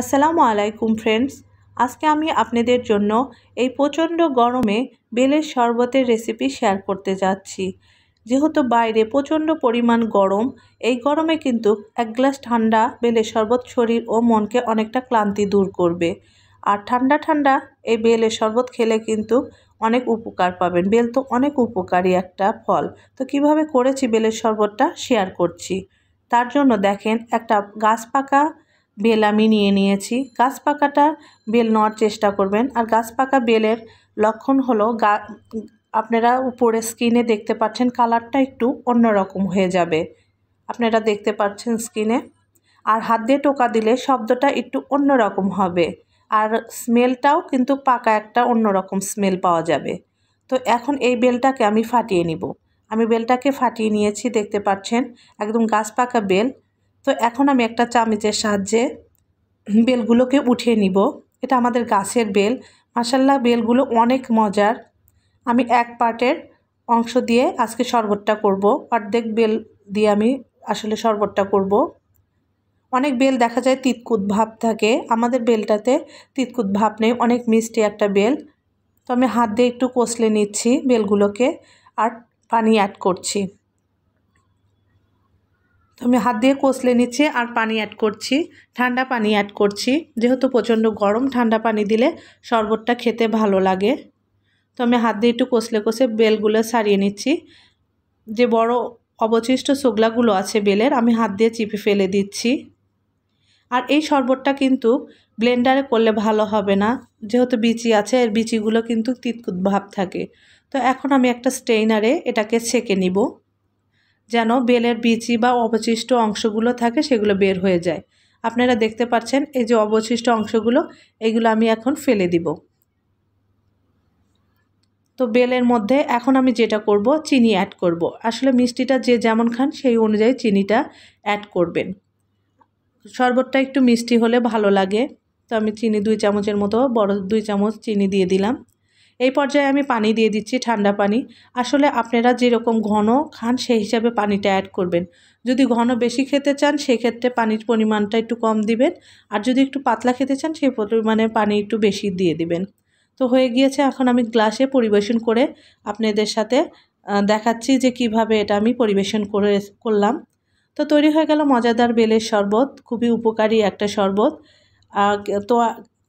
আসসালামু আলাইকুম ফ্রেন্ডস আজকে আমি আপনাদের জন্য এই প্রচণ্ড গরমে বেলের শরবতের রেসিপি শেয়ার করতে যাচ্ছি যেহেতু বাইরে প্রচণ্ড পরিমাণ গরম এই গরমে কিন্তু এক গ্লাস ঠান্ডা বেলের শরবত শরীর ও মনকে অনেকটা ক্লান্তি দূর করবে আর ঠান্ডা ঠান্ডা এই বেলের শরবত খেলে কিন্তু অনেক উপকার পাবেন বেল তো অনেক উপকারী একটা ফল তো কিভাবে করেছি বেলের শরবতটা শেয়ার করছি তার জন্য দেখেন একটা গাছ পাকা বেল আমি নিয়ে নিয়েছি গাছ পাকাটা বেল নেওয়ার চেষ্টা করবেন আর গাছ পাকা বেলের লক্ষণ হলো গা আপনারা উপরে স্কিনে দেখতে পাচ্ছেন কালারটা একটু অন্যরকম হয়ে যাবে আপনারা দেখতে পাচ্ছেন স্কিনে আর হাত দিয়ে টোকা দিলে শব্দটা একটু অন্যরকম হবে আর স্মেলটাও কিন্তু পাকা একটা অন্যরকম স্মেল পাওয়া যাবে তো এখন এই বেলটাকে আমি ফাটিয়ে নিব আমি বেলটাকে ফাটিয়ে নিয়েছি দেখতে পাচ্ছেন একদম গাছ পাকা বেল তো এখন আমি একটা চামিচের সাহায্যে বেলগুলোকে উঠিয়ে নিব এটা আমাদের গাছের বেল মাসাল্লাহ বেলগুলো অনেক মজার আমি এক পার্টের অংশ দিয়ে আজকে শরবতটা করব অর্ধেক বেল দিয়ে আমি আসলে শরবতটা করব অনেক বেল দেখা যায় তিতকুত ভাব থাকে আমাদের বেলটাতে তিতকুত ভাব নেই অনেক মিষ্টি একটা বেল তো আমি হাত দিয়ে একটু কষলে নিচ্ছি বেলগুলোকে আর পানি অ্যাড করছি আমি হাত দিয়ে কষলে নিচ্ছি আর পানি অ্যাড করছি ঠান্ডা পানি অ্যাড করছি যেহেতু প্রচণ্ড গরম ঠান্ডা পানি দিলে শরবতটা খেতে ভালো লাগে তো আমি হাত দিয়ে একটু কষলে কষে বেলগুলো সারিয়ে নিচ্ছি যে বড় অবশিষ্ট শুকলাগুলো আছে বেলের আমি হাত দিয়ে চিপে ফেলে দিচ্ছি আর এই শরবতটা কিন্তু ব্লেন্ডারে করলে ভালো হবে না যেহেতু বিচি আছে এর বিচিগুলো কিন্তু তিতকুত ভাব থাকে তো এখন আমি একটা স্টেইনারে এটাকে ছেঁকে নিব যেন বেলের বিচি বা অবশিষ্ট অংশগুলো থাকে সেগুলো বের হয়ে যায় আপনারা দেখতে পাচ্ছেন এই যে অবশিষ্ট অংশগুলো এগুলো আমি এখন ফেলে দিব তো বেলের মধ্যে এখন আমি যেটা করব চিনি অ্যাড করব। আসলে মিষ্টিটা যে যেমন খান সেই অনুযায়ী চিনিটা অ্যাড করবেন শরবতটা একটু মিষ্টি হলে ভালো লাগে তো আমি চিনি দুই চামচের মতো বড় দুই চামচ চিনি দিয়ে দিলাম এই পর্যায়ে আমি পানি দিয়ে দিচ্ছি ঠান্ডা পানি আসলে আপনারা যেরকম ঘন খান সেই হিসাবে পানিটা অ্যাড করবেন যদি ঘন বেশি খেতে চান সেক্ষেত্রে পানির পরিমাণটা একটু কম দিবেন আর যদি একটু পাতলা খেতে চান সেই পরিমাণে পানি একটু বেশি দিয়ে দিবেন তো হয়ে গিয়েছে এখন আমি গ্লাসে পরিবেশন করে আপনাদের সাথে দেখাচ্ছি যে কিভাবে এটা আমি পরিবেশন করে করলাম তো তৈরি হয়ে গেল মজাদার বেলের শরবত খুবই উপকারী একটা শরবত তো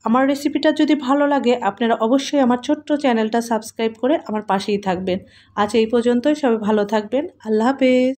আমার রেসিপিটা যদি ভালো লাগে আপনারা অবশ্যই আমার ছোট্ট চ্যানেলটা সাবস্ক্রাইব করে আমার পাশেই থাকবেন আজ এই পর্যন্তই সবাই ভালো থাকবেন আল্লাহ হাফেজ